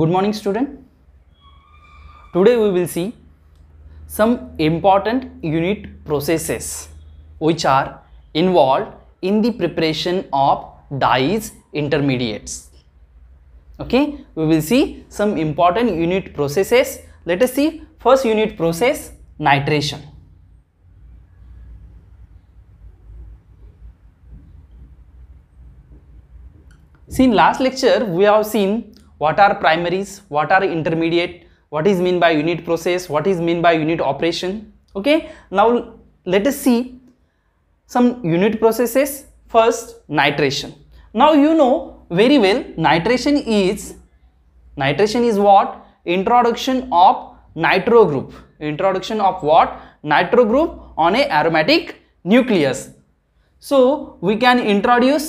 good morning student today we will see some important unit processes which are involved in the preparation of dyes intermediates okay we will see some important unit processes let us see first unit process nitration See, in last lecture, we have seen what are primaries, what are intermediate, what is mean by unit process, what is mean by unit operation. Okay, now let us see some unit processes. First, nitration. Now you know very well nitration is, nitration is what? Introduction of nitro group. Introduction of what? Nitro group on a aromatic nucleus. So we can introduce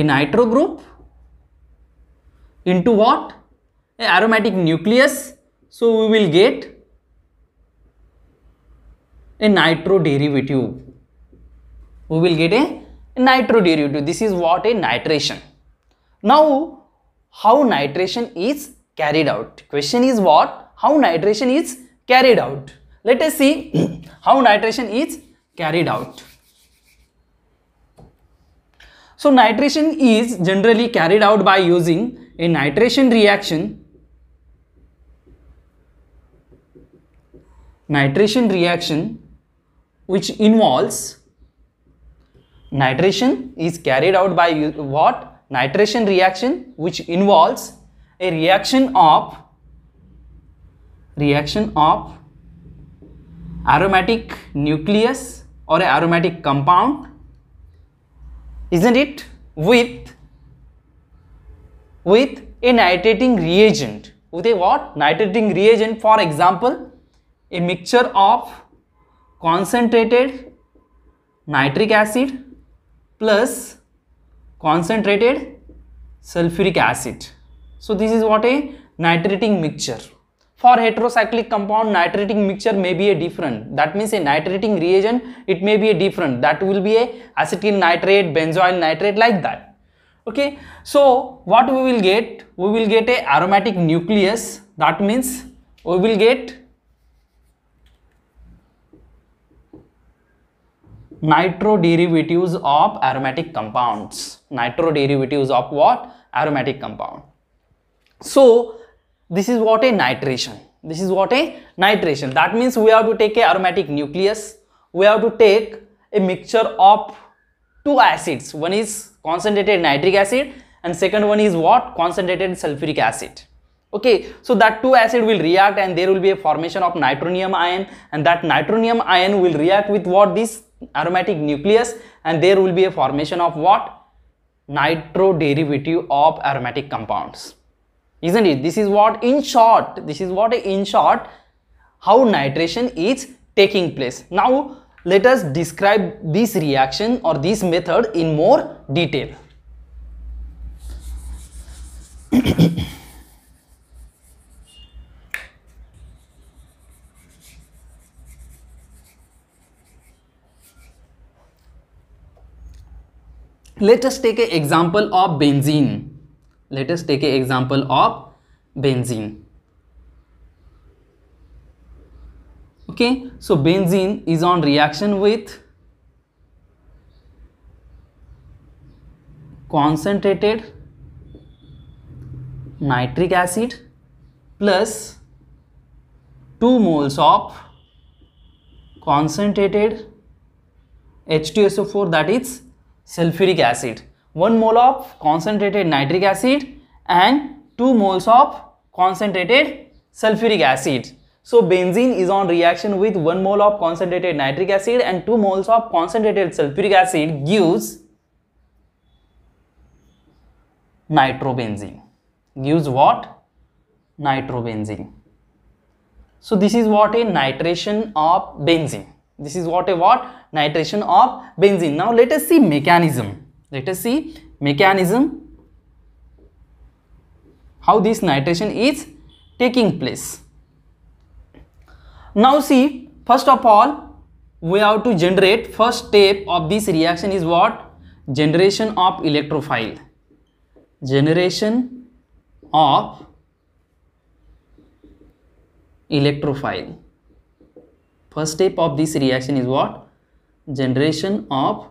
a nitro group into what? A aromatic nucleus. So, we will get a nitro derivative. We will get a nitro derivative. This is what a nitration. Now, how nitration is carried out? Question is what? How nitration is carried out? Let us see how nitration is carried out. So nitration is generally carried out by using a nitration reaction nitration reaction which involves nitration is carried out by what nitration reaction which involves a reaction of reaction of aromatic nucleus or a aromatic compound isn't it with with a nitrating reagent with a what nitrating reagent for example a mixture of concentrated nitric acid plus concentrated sulfuric acid so this is what a nitrating mixture for heterocyclic compound nitrating mixture may be a different that means a nitrating reagent it may be a different that will be a acetyl nitrate benzoyl nitrate like that okay so what we will get we will get a aromatic nucleus that means we will get nitro derivatives of aromatic compounds nitro derivatives of what aromatic compound so this is what a nitration this is what a nitration that means we have to take a aromatic nucleus we have to take a mixture of two acids one is concentrated nitric acid and second one is what concentrated sulfuric acid okay so that two acid will react and there will be a formation of nitronium ion and that nitronium ion will react with what this aromatic nucleus and there will be a formation of what nitro derivative of aromatic compounds isn't it this is what in short this is what in short how nitration is taking place now let us describe this reaction or this method in more detail let us take an example of benzene let us take an example of benzene okay so benzene is on reaction with concentrated nitric acid plus 2 moles of concentrated H2SO4 that is sulfuric acid 1 mole of concentrated nitric acid and 2 moles of concentrated sulfuric acid. So benzene is on reaction with 1 mole of concentrated nitric acid and 2 moles of concentrated sulfuric acid gives nitrobenzene. Gives what? Nitrobenzene. So this is what a nitration of benzene. This is what a what? Nitration of benzene. Now let us see mechanism let us see mechanism how this nitration is taking place now see first of all we have to generate first step of this reaction is what generation of electrophile generation of electrophile first step of this reaction is what generation of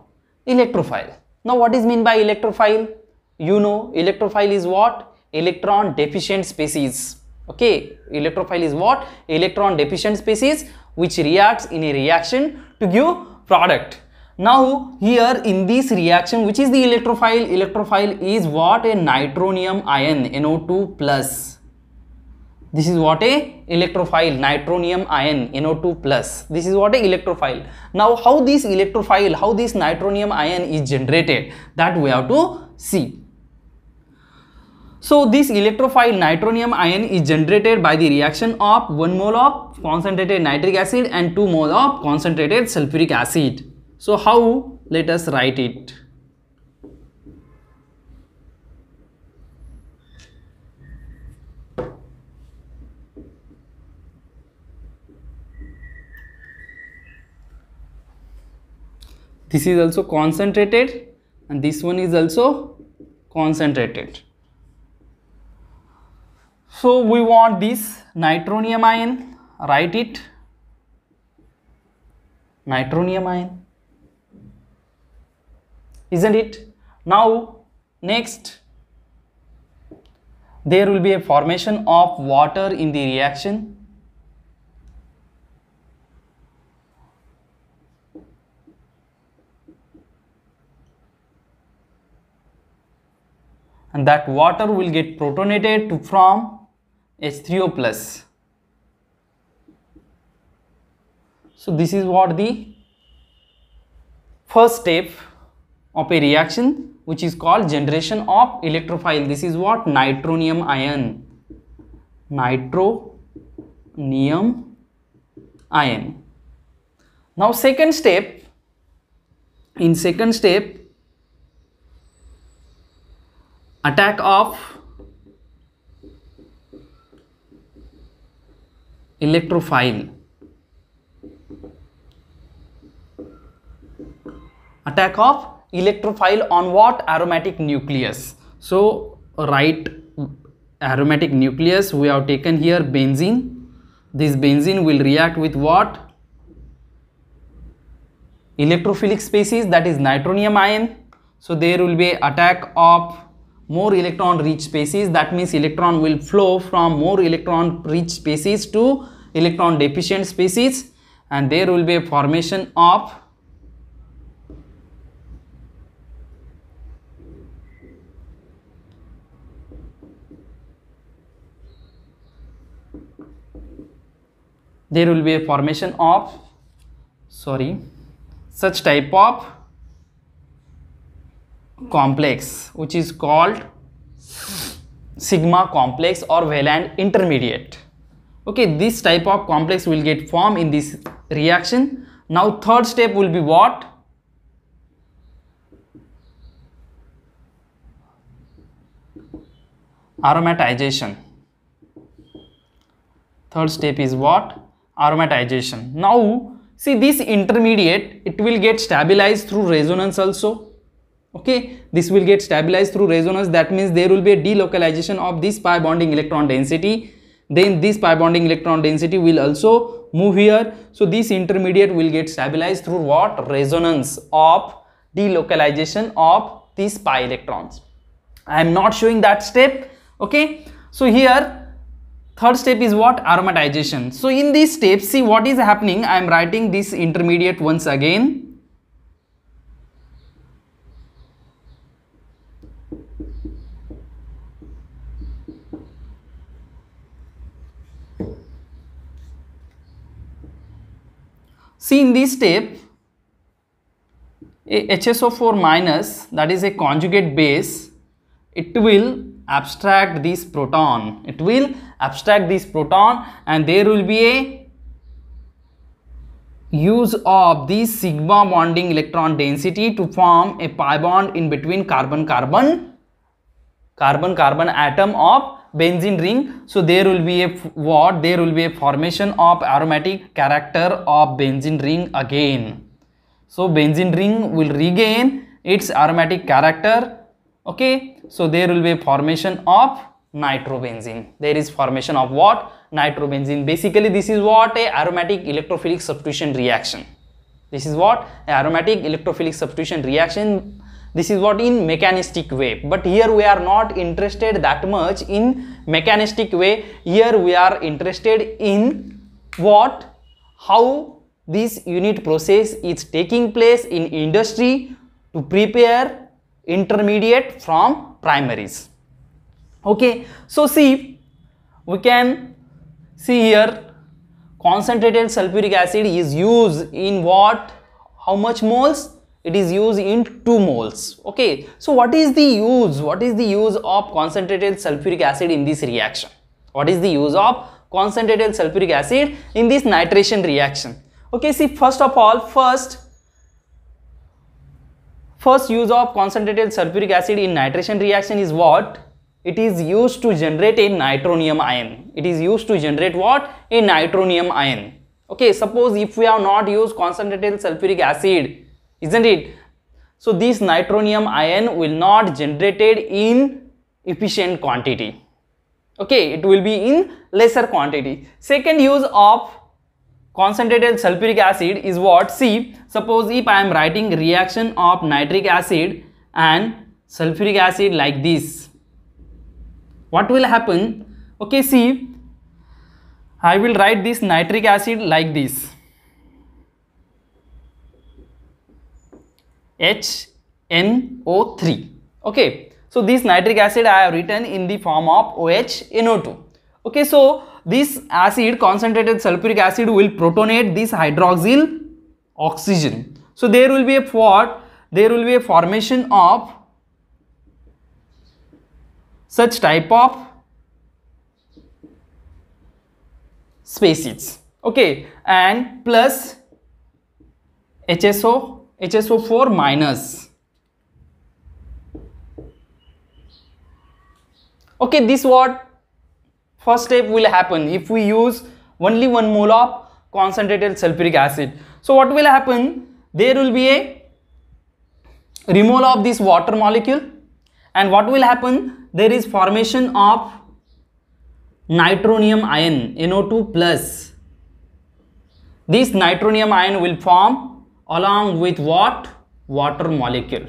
electrophile now what is mean by electrophile? You know electrophile is what? Electron deficient species. Okay, electrophile is what? Electron deficient species which reacts in a reaction to give product. Now here in this reaction which is the electrophile? Electrophile is what? A nitronium ion NO2 plus this is what a electrophile, nitronium ion, NO2 plus. This is what a electrophile. Now how this electrophile, how this nitronium ion is generated, that we have to see. So this electrophile nitronium ion is generated by the reaction of 1 mole of concentrated nitric acid and 2 mole of concentrated sulfuric acid. So how? Let us write it. this is also concentrated and this one is also concentrated so we want this nitronium ion write it nitronium ion isn't it now next there will be a formation of water in the reaction and that water will get protonated to from H3O plus. So this is what the first step of a reaction which is called generation of electrophile. This is what nitronium ion, nitronium ion. Now second step, in second step attack of electrophile attack of electrophile on what aromatic nucleus so right aromatic nucleus we have taken here benzene this benzene will react with what electrophilic species that is nitronium ion so there will be attack of more electron rich species that means electron will flow from more electron rich species to electron deficient species and there will be a formation of there will be a formation of sorry such type of complex which is called sigma complex or valent intermediate okay this type of complex will get formed in this reaction now third step will be what aromatization third step is what aromatization now see this intermediate it will get stabilized through resonance also okay this will get stabilized through resonance that means there will be a delocalization of this pi bonding electron density then this pi bonding electron density will also move here so this intermediate will get stabilized through what resonance of delocalization of these pi electrons i am not showing that step okay so here third step is what aromatization so in this step see what is happening i am writing this intermediate once again See in this step, HSO4 minus that is a conjugate base, it will abstract this proton. It will abstract this proton and there will be a use of this sigma bonding electron density to form a pi bond in between carbon-carbon carbon-carbon atom of benzene ring so there will be a what there will be a formation of aromatic character of benzene ring again so benzene ring will regain its aromatic character okay so there will be a formation of nitrobenzene there is formation of what nitrobenzene basically this is what a aromatic electrophilic substitution reaction this is what aromatic electrophilic substitution reaction this is what in mechanistic way. But here we are not interested that much in mechanistic way. Here we are interested in what, how this unit process is taking place in industry to prepare intermediate from primaries. Okay, so see, we can see here concentrated sulfuric acid is used in what, how much moles? it is used in 2 moles okay so what is the use what is the use of concentrated sulfuric acid in this reaction what is the use of concentrated sulfuric acid in this nitration reaction okay see first of all first first use of concentrated sulfuric acid in nitration reaction is what it is used to generate a nitronium ion it is used to generate what a nitronium ion okay suppose if we have not used concentrated sulfuric acid isn't it? So this nitronium ion will not generated in efficient quantity. Okay, it will be in lesser quantity. Second use of concentrated sulfuric acid is what? See, suppose if I am writing reaction of nitric acid and sulfuric acid like this. What will happen? Okay, see, I will write this nitric acid like this. HNO3 okay so this nitric acid I have written in the form of OHNO2 okay so this acid concentrated sulfuric acid will protonate this hydroxyl oxygen so there will be a what there will be a formation of such type of species okay and plus HSO HSO4 minus. Okay, this what first step will happen if we use only one mole of concentrated sulfuric acid. So what will happen? There will be a removal of this water molecule and what will happen? There is formation of nitronium ion NO2 plus. This nitronium ion will form along with what water molecule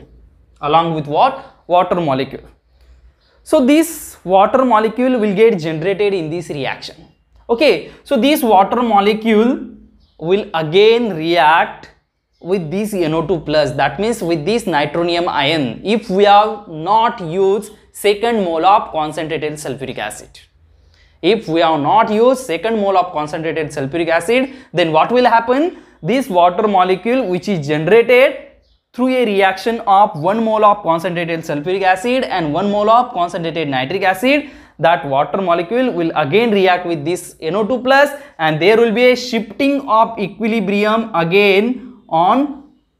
along with what water molecule so this water molecule will get generated in this reaction okay so this water molecule will again react with this NO2 plus that means with this nitronium ion if we have not used second mole of concentrated sulfuric acid. If we have not used second mole of concentrated sulfuric acid then what will happen? this water molecule which is generated through a reaction of 1 mole of concentrated sulfuric acid and 1 mole of concentrated nitric acid that water molecule will again react with this NO2 plus and there will be a shifting of equilibrium again on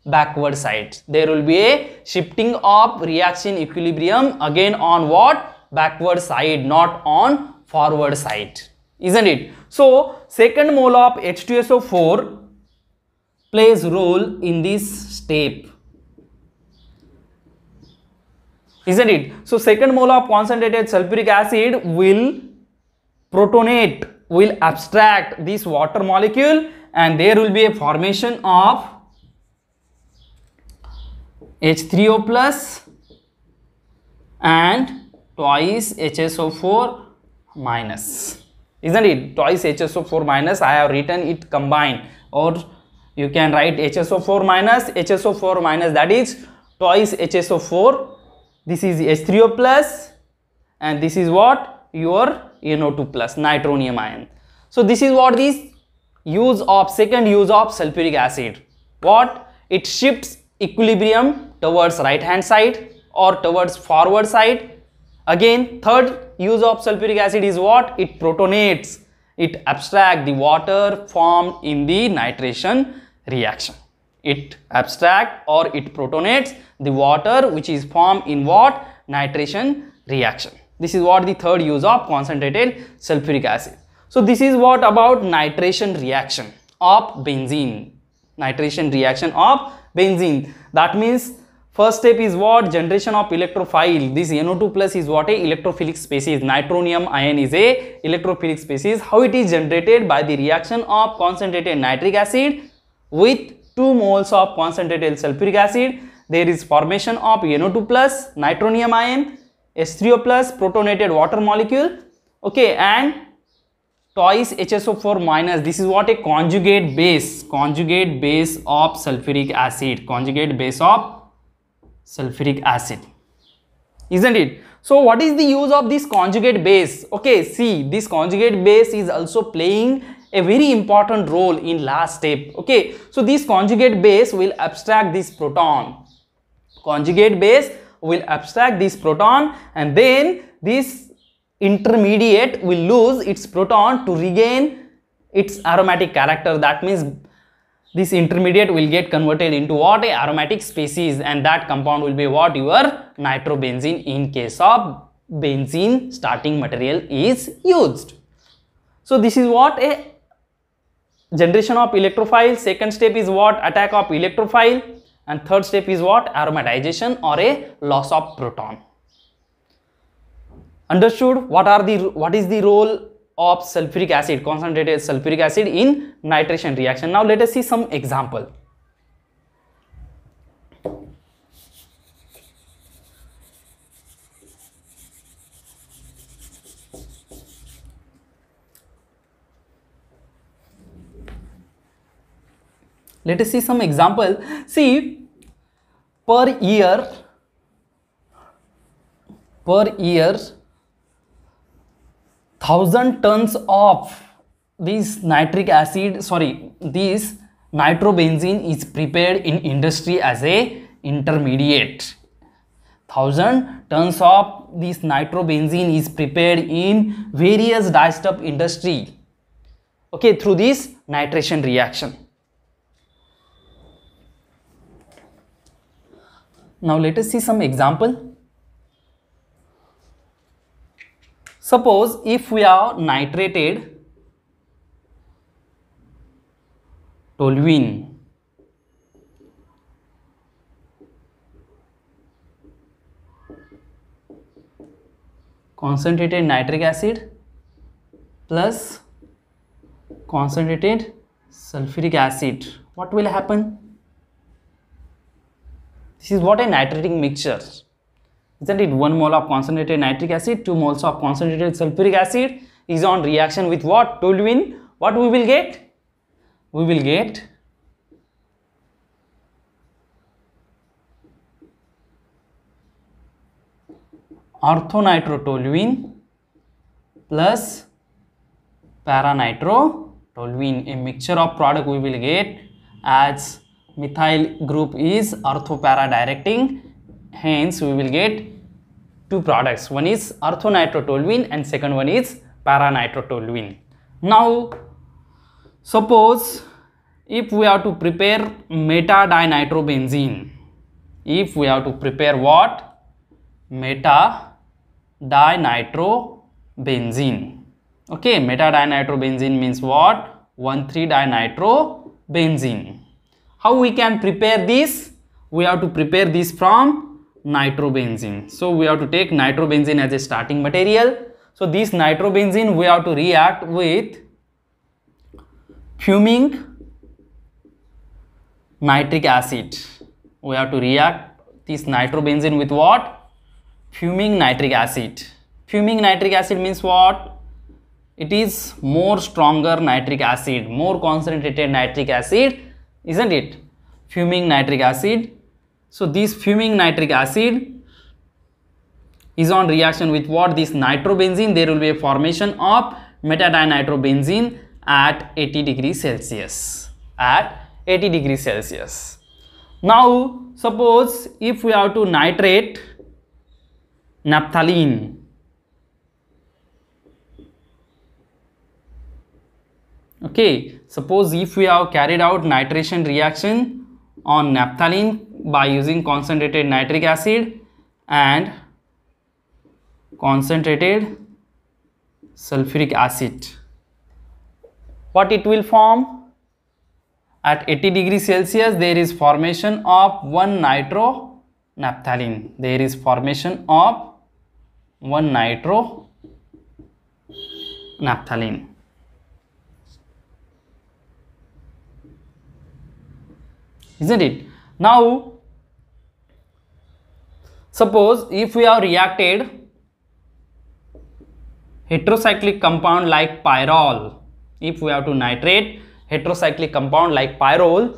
backward side. There will be a shifting of reaction equilibrium again on what? Backward side not on forward side. Isn't it? So, second mole of H2SO4 plays role in this step isn't it so second mole of concentrated sulfuric acid will protonate will abstract this water molecule and there will be a formation of H3O plus and twice HSO4 minus isn't it twice HSO4 minus I have written it combined or you can write HSO4 minus HSO4 minus that is twice HSO4 this is H3O plus and this is what your NO2 plus nitronium ion so this is what this use of second use of sulfuric acid what it shifts equilibrium towards right hand side or towards forward side again third use of sulfuric acid is what it protonates it abstract the water formed in the nitration reaction. It abstracts or it protonates the water which is formed in what? Nitration reaction. This is what the third use of concentrated sulfuric acid. So this is what about nitration reaction of benzene. Nitration reaction of benzene. That means First step is what? Generation of electrophile. This NO2 plus is what a electrophilic species. Nitronium ion is a electrophilic species. How it is generated by the reaction of concentrated nitric acid with 2 moles of concentrated sulfuric acid there is formation of NO2 plus nitronium ion H3O plus protonated water molecule okay and twice HSO4 minus this is what a conjugate base conjugate base of sulfuric acid conjugate base of sulfuric acid isn't it so what is the use of this conjugate base okay see this conjugate base is also playing a very important role in last step okay so this conjugate base will abstract this proton conjugate base will abstract this proton and then this intermediate will lose its proton to regain its aromatic character that means this intermediate will get converted into what a aromatic species and that compound will be what your nitrobenzene in case of benzene starting material is used so this is what a generation of electrophile second step is what attack of electrophile and third step is what aromatization or a loss of proton understood what are the what is the role of sulfuric acid concentrated sulfuric acid in nitration reaction now let us see some example Let us see some example. See, per year, per year, thousand tons of this nitric acid, sorry, this nitrobenzene is prepared in industry as a intermediate. Thousand tons of this nitrobenzene is prepared in various dyestuff industry okay through this nitration reaction Now let us see some example. Suppose if we have nitrated toluene concentrated nitric acid plus concentrated sulfuric acid what will happen this is what a nitrating mixture. Isn't it? 1 mole of concentrated nitric acid, 2 moles of concentrated sulfuric acid is on reaction with what? Toluene. What we will get? We will get orthonitrotoluene plus paranitrotoluene. A mixture of product we will get as methyl group is orthopara directing hence we will get two products one is orthonitrotoluene and second one is paranitrotoluene now suppose if we have to prepare metadinitrobenzene if we have to prepare what metadinitrobenzene okay metadinitrobenzene means what 1,3 dinitro benzene how we can prepare this? We have to prepare this from nitrobenzene. So we have to take nitrobenzene as a starting material. So this nitrobenzene we have to react with fuming nitric acid. We have to react this nitrobenzene with what? Fuming nitric acid. Fuming nitric acid means what? it is more stronger nitric acid more concentrated nitric acid isn't it fuming nitric acid so this fuming nitric acid is on reaction with what this nitrobenzene there will be a formation of metadinitrobenzene at 80 degrees celsius at 80 degrees celsius now suppose if we have to nitrate naphthalene okay Suppose if we have carried out nitration reaction on naphthalene by using concentrated nitric acid and concentrated sulfuric acid. What it will form? At 80 degree Celsius there is formation of 1 nitro naphthalene. There is formation of 1 nitro naphthalene. isn't it now suppose if we have reacted heterocyclic compound like pyrrole if we have to nitrate heterocyclic compound like pyrrole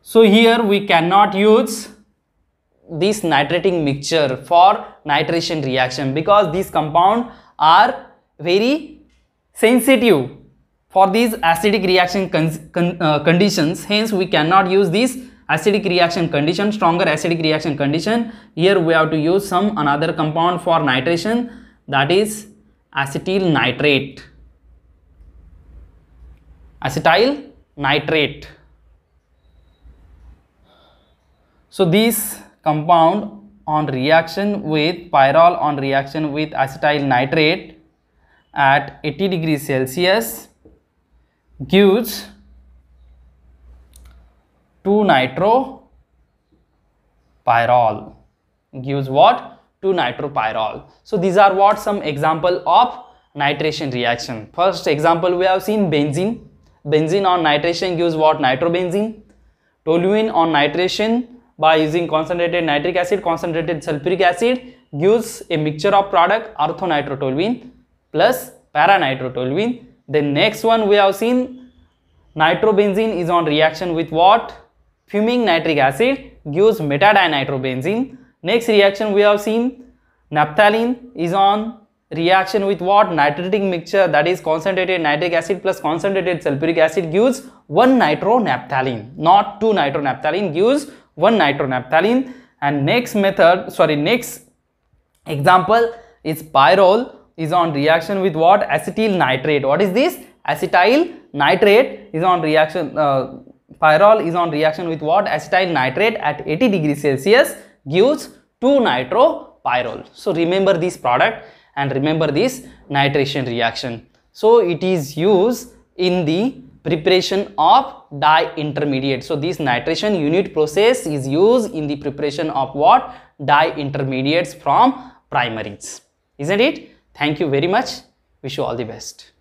so here we cannot use this nitrating mixture for nitration reaction because these compound are very sensitive for these acidic reaction con con uh, conditions hence we cannot use these acidic reaction condition stronger acidic reaction condition here we have to use some another compound for nitration that is acetyl nitrate acetyl nitrate so this compound on reaction with pyrrole on reaction with acetyl nitrate at 80 degrees celsius gives 2 nitro pyrol gives what 2 pyrol so these are what some example of nitration reaction first example we have seen benzene benzene on nitration gives what nitrobenzene toluene on nitration by using concentrated nitric acid concentrated sulfuric acid gives a mixture of product orthonitrotoluene plus paranitrotoluene then next one we have seen nitrobenzene is on reaction with what? Fuming nitric acid gives metadinitrobenzene. Next reaction we have seen naphthalene is on reaction with what nitrating mixture that is concentrated nitric acid plus concentrated sulfuric acid gives one nitronaphthalene not two nitronaphthalene gives one nitronaphthalene and next method sorry next example is pyrrole is on reaction with what? Acetyl nitrate. What is this? Acetyl nitrate is on reaction, uh, pyrrole is on reaction with what? Acetyl nitrate at 80 degrees Celsius gives 2 nitro nitropyrrole. So remember this product and remember this nitration reaction. So it is used in the preparation of dye intermediate. So this nitration unit process is used in the preparation of what? Dye intermediates from primaries. Isn't it? Thank you very much. Wish you all the best.